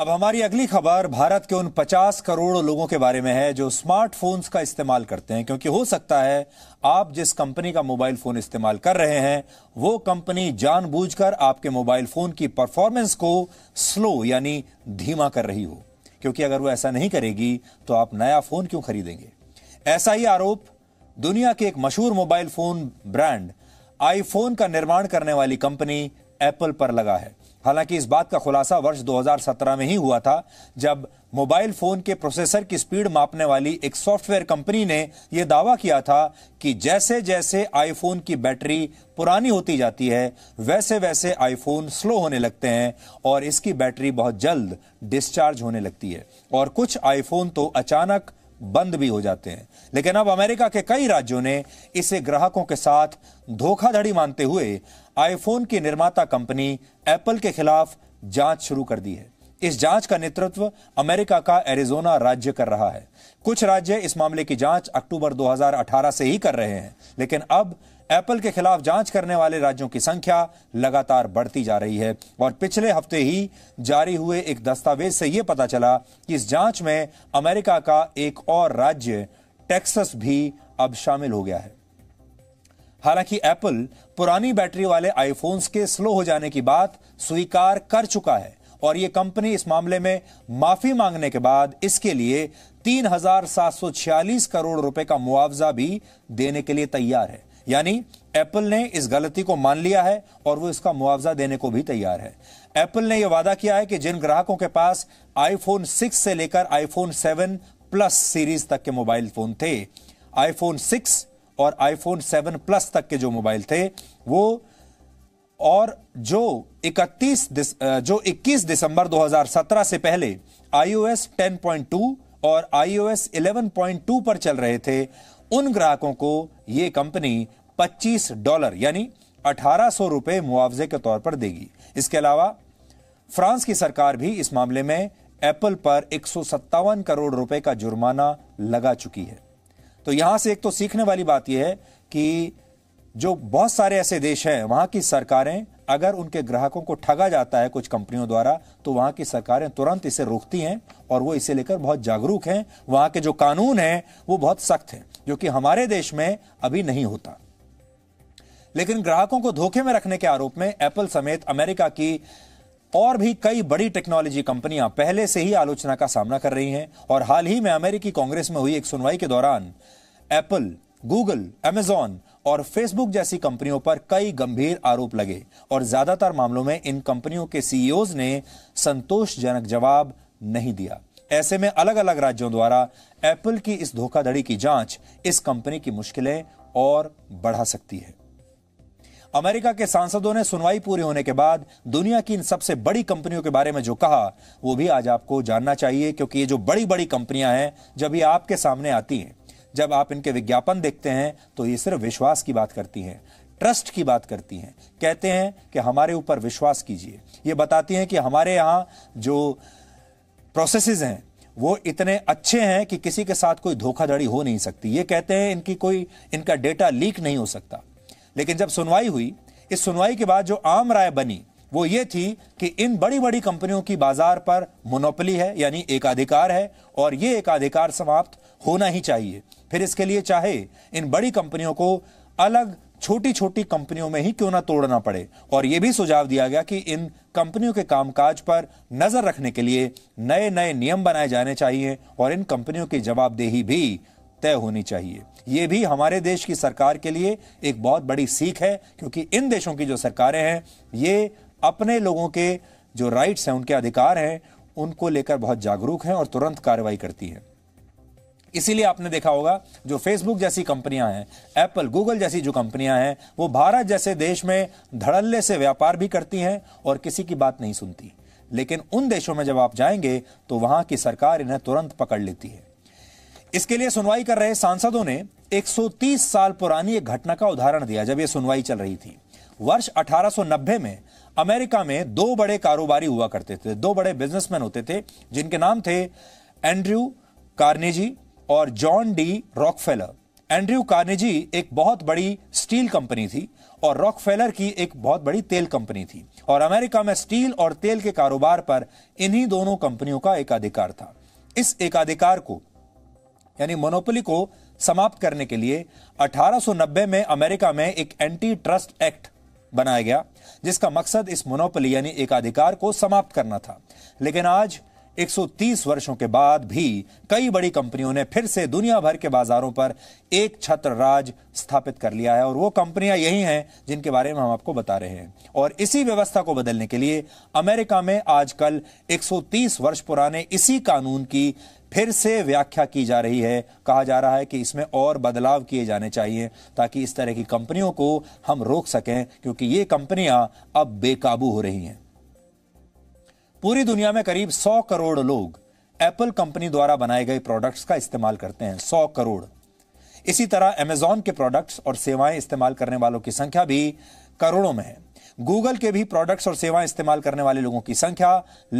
अब हमारी अगली खबर भारत के उन 50 करोड़ लोगों के बारे में है जो स्मार्टफोन्स का इस्तेमाल करते हैं क्योंकि हो सकता है आप जिस कंपनी का मोबाइल फोन इस्तेमाल कर रहे हैं वो कंपनी जानबूझकर आपके मोबाइल फोन की परफॉर्मेंस को स्लो यानी धीमा कर रही हो क्योंकि अगर वो ऐसा नहीं करेगी तो आप नया फोन क्यों खरीदेंगे ऐसा ही आरोप दुनिया के एक मशहूर मोबाइल फोन ब्रांड आईफोन का निर्माण करने वाली कंपनी एप्पल पर लगा है हालांकि इस बात का खुलासा वर्ष 2017 में ही हुआ था जब मोबाइल फोन के प्रोसेसर की स्पीड मापने वाली एक सॉफ्टवेयर कंपनी ने यह दावा किया था कि जैसे जैसे आईफोन की बैटरी पुरानी होती जाती है वैसे वैसे आईफोन स्लो होने लगते हैं और इसकी बैटरी बहुत जल्द डिस्चार्ज होने लगती है और कुछ आईफोन तो अचानक बंद भी हो जाते हैं लेकिन अब अमेरिका के कई राज्यों ने इसे ग्राहकों के साथ धोखाधड़ी मानते हुए आईफोन की निर्माता कंपनी एप्पल के खिलाफ जांच शुरू कर दी है इस जांच का नेतृत्व अमेरिका का एरिजोना राज्य कर रहा है कुछ राज्य इस मामले की जांच अक्टूबर 2018 से ही कर रहे हैं लेकिन अब एप्पल के खिलाफ जांच करने वाले राज्यों की संख्या लगातार बढ़ती जा रही है और पिछले हफ्ते ही जारी हुए एक दस्तावेज से यह पता चला कि इस जांच में अमेरिका का एक और राज्य टेक्सस भी अब शामिल हो गया है हालांकि एप्पल पुरानी बैटरी वाले आईफोन्स के स्लो हो जाने की बात स्वीकार कर चुका है और यह कंपनी इस मामले में माफी मांगने के बाद इसके लिए 3,746 करोड़ रुपए का मुआवजा भी देने के लिए तैयार है यानी एप्पल ने इस गलती को मान लिया है और वो इसका मुआवजा देने को भी तैयार है एप्पल ने यह वादा किया है कि जिन ग्राहकों के पास आईफोन 6 से लेकर आईफोन 7 प्लस सीरीज तक के मोबाइल फोन थे आईफोन 6 और आईफोन 7 प्लस तक के जो मोबाइल थे वो और जो 31 जो 21 दिसंबर 2017 से पहले आईओएस 10.2 और आईओएस 11.2 पर चल रहे थे उन ग्राहकों को ये कंपनी 25 डॉलर यानी अठारह सौ रुपए मुआवजे के तौर पर देगी इसके अलावा फ्रांस की सरकार भी इस मामले में एप्पल पर एक करोड़ रुपए का जुर्माना लगा चुकी है तो यहां से एक तो सीखने वाली बात यह है कि जो बहुत सारे ऐसे देश हैं वहां की सरकारें अगर उनके ग्राहकों को ठगा जाता है कुछ कंपनियों द्वारा तो वहां की सरकारें तुरंत इसे रोकती हैं और वो इसे लेकर बहुत जागरूक हैं वहां के जो कानून हैं वो बहुत सख्त हैं जो कि हमारे देश में अभी नहीं होता लेकिन ग्राहकों को धोखे में रखने के आरोप में एप्पल समेत अमेरिका की और भी कई बड़ी टेक्नोलॉजी कंपनियां पहले से ही आलोचना का सामना कर रही हैं और हाल ही में अमेरिकी कांग्रेस में हुई एक सुनवाई के दौरान एप्पल गूगल एमेजॉन और फेसबुक जैसी कंपनियों पर कई गंभीर आरोप लगे और ज्यादातर मामलों में इन कंपनियों के सीईओज e ने संतोषजनक जवाब नहीं दिया ऐसे में अलग अलग राज्यों द्वारा एप्पल की इस धोखाधड़ी की जांच इस कंपनी की मुश्किलें और बढ़ा सकती है अमेरिका के सांसदों ने सुनवाई पूरी होने के बाद दुनिया की इन सबसे बड़ी कंपनियों के बारे में जो कहा वो भी आज आपको जानना चाहिए क्योंकि ये जो बड़ी बड़ी कंपनियां हैं जब ये आपके सामने आती हैं जब आप इनके विज्ञापन देखते हैं तो ये सिर्फ विश्वास की बात करती हैं ट्रस्ट की बात करती हैं कहते हैं कि हमारे ऊपर विश्वास कीजिए ये बताती हैं कि हमारे यहाँ जो प्रोसेसेस हैं वो इतने अच्छे हैं कि किसी के साथ कोई धोखाधड़ी हो नहीं सकती ये कहते हैं इनकी कोई इनका डेटा लीक नहीं हो सकता लेकिन जब सुनवाई हुई इस सुनवाई के बाद जो आम राय बनी वो ये थी कि इन बड़ी बड़ी कंपनियों की बाजार पर मोनोपली है यानी एकाधिकार है और ये एकाधिकार समाप्त होना ही चाहिए फिर इसके लिए चाहे इन बड़ी कंपनियों को अलग छोटी छोटी कंपनियों में ही क्यों ना तोड़ना पड़े और यह भी सुझाव दिया गया कि इन कंपनियों के कामकाज पर नजर रखने के लिए नए नए नियम बनाए जाने चाहिए और इन कंपनियों की जवाबदेही भी तय होनी चाहिए ये भी हमारे देश की सरकार के लिए एक बहुत बड़ी सीख है क्योंकि इन देशों की जो सरकारें हैं ये अपने लोगों के जो राइट्स हैं उनके अधिकार हैं उनको लेकर बहुत जागरूक हैं और तुरंत कार्रवाई करती है इसीलिए आपने देखा होगा जो फेसबुक जैसी कंपनियां हैं एप्पल गूगल जैसी जो कंपनियां हैं वो भारत जैसे देश में धड़ल्ले से व्यापार भी करती हैं और किसी की बात नहीं सुनती लेकिन उन देशों में जब आप जाएंगे तो वहां की सरकार इन्हें तुरंत पकड़ लेती है इसके लिए सुनवाई कर रहे सांसदों ने 130 साल पुरानी एक घटना का उदाहरण दिया जब यह सुनवाई चल रही थी वर्ष 1890 में अमेरिका में दो बड़े कारोबारी हुआ करते थे दो बड़े बिजनेसमैन होते थे जिनके नाम थे एंड्रयू कार्नेजी और John D Rockefeller Andrew Carnegie एक बहुत बड़ी स्टील कंपनी थी और रॉकफेलर की एक बहुत बड़ी तेल कंपनी थी और अमेरिका में स्टील और तेल के कारोबार पर इन्हीं दोनों कंपनियों का एकाधिकार था इस एकाधिकार को यानी मोनोपोली को समाप्त करने के लिए 1890 में अमेरिका में एक एंटी ट्रस्ट एक्ट बनाया गया जिसका मकसद इस मोनोपली यानी एकाधिकार को समाप्त करना था लेकिन आज 130 वर्षों के बाद भी कई बड़ी कंपनियों ने फिर से दुनिया भर के बाजारों पर एक छत्र राज स्थापित कर लिया है और वो कंपनियां यही हैं जिनके बारे में हम आपको बता रहे हैं और इसी व्यवस्था को बदलने के लिए अमेरिका में आजकल 130 वर्ष पुराने इसी कानून की फिर से व्याख्या की जा रही है कहा जा रहा है कि इसमें और बदलाव किए जाने चाहिए ताकि इस तरह की कंपनियों को हम रोक सकें क्योंकि ये कंपनियां अब बेकाबू हो रही हैं पूरी दुनिया में करीब 100 करोड़ लोग एप्पल कंपनी द्वारा बनाए गए प्रोडक्ट्स का इस्तेमाल करते हैं 100 करोड़ इसी तरह अमेजॉन के प्रोडक्ट्स और सेवाएं इस्तेमाल करने वालों की संख्या भी करोड़ों में है गूगल के भी प्रोडक्ट्स और सेवाएं इस्तेमाल करने वाले लोगों की संख्या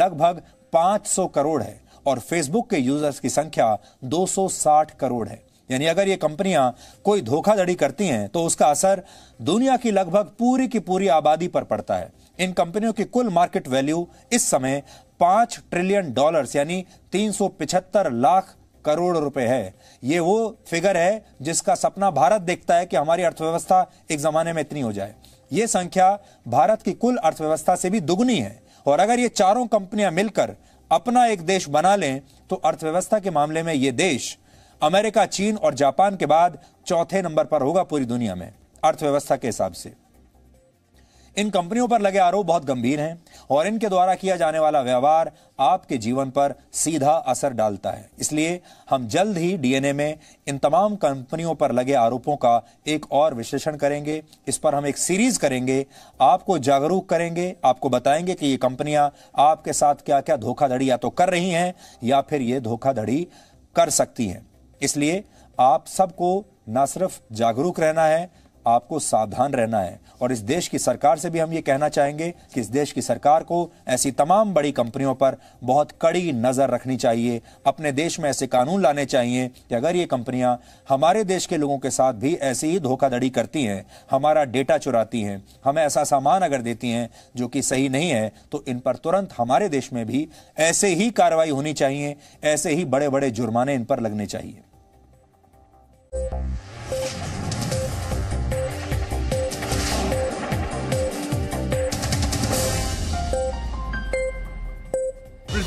लगभग 500 करोड़ है और फेसबुक के यूजर्स की संख्या 260 करोड़ है यानी अगर ये कंपनियां कोई धोखाधड़ी करती हैं तो उसका असर दुनिया की लगभग पूरी की पूरी आबादी पर पड़ता है इन कंपनियों की कुल मार्केट वैल्यू इस समय पांच ट्रिलियन डॉलर्स यानी तीन लाख करोड़ रुपए है ये वो फिगर है जिसका सपना भारत देखता है कि हमारी अर्थव्यवस्था एक जमाने में इतनी हो जाए ये संख्या भारत की कुल अर्थव्यवस्था से भी दुगनी है और अगर ये चारों कंपनियां मिलकर अपना एक देश बना लें तो अर्थव्यवस्था के मामले में ये देश अमेरिका चीन और जापान के बाद चौथे नंबर पर होगा पूरी दुनिया में अर्थव्यवस्था के हिसाब से इन कंपनियों पर लगे आरोप बहुत गंभीर हैं और इनके द्वारा किया जाने वाला व्यवहार आपके जीवन पर सीधा असर डालता है इसलिए हम जल्द ही डीएनए में इन तमाम कंपनियों पर लगे आरोपों का एक और विश्लेषण करेंगे इस पर हम एक सीरीज करेंगे आपको जागरूक करेंगे आपको बताएंगे कि ये कंपनियां आपके साथ क्या क्या धोखाधड़ी या तो कर रही हैं या फिर ये धोखाधड़ी कर सकती हैं इसलिए आप सबको ना सिर्फ जागरूक रहना है आपको सावधान रहना है और इस देश की सरकार से भी हम ये कहना चाहेंगे कि इस देश की सरकार को ऐसी तमाम बड़ी कंपनियों पर बहुत कड़ी नज़र रखनी चाहिए अपने देश में ऐसे कानून लाने चाहिए कि अगर ये कंपनियां हमारे देश के लोगों के साथ भी ऐसी ही धोखाधड़ी करती हैं हमारा डेटा चुराती हैं हमें ऐसा सामान अगर देती हैं जो कि सही नहीं है तो इन पर तुरंत हमारे देश में भी ऐसे ही कार्रवाई होनी चाहिए ऐसे ही बड़े बड़े जुर्माने इन पर लगने चाहिए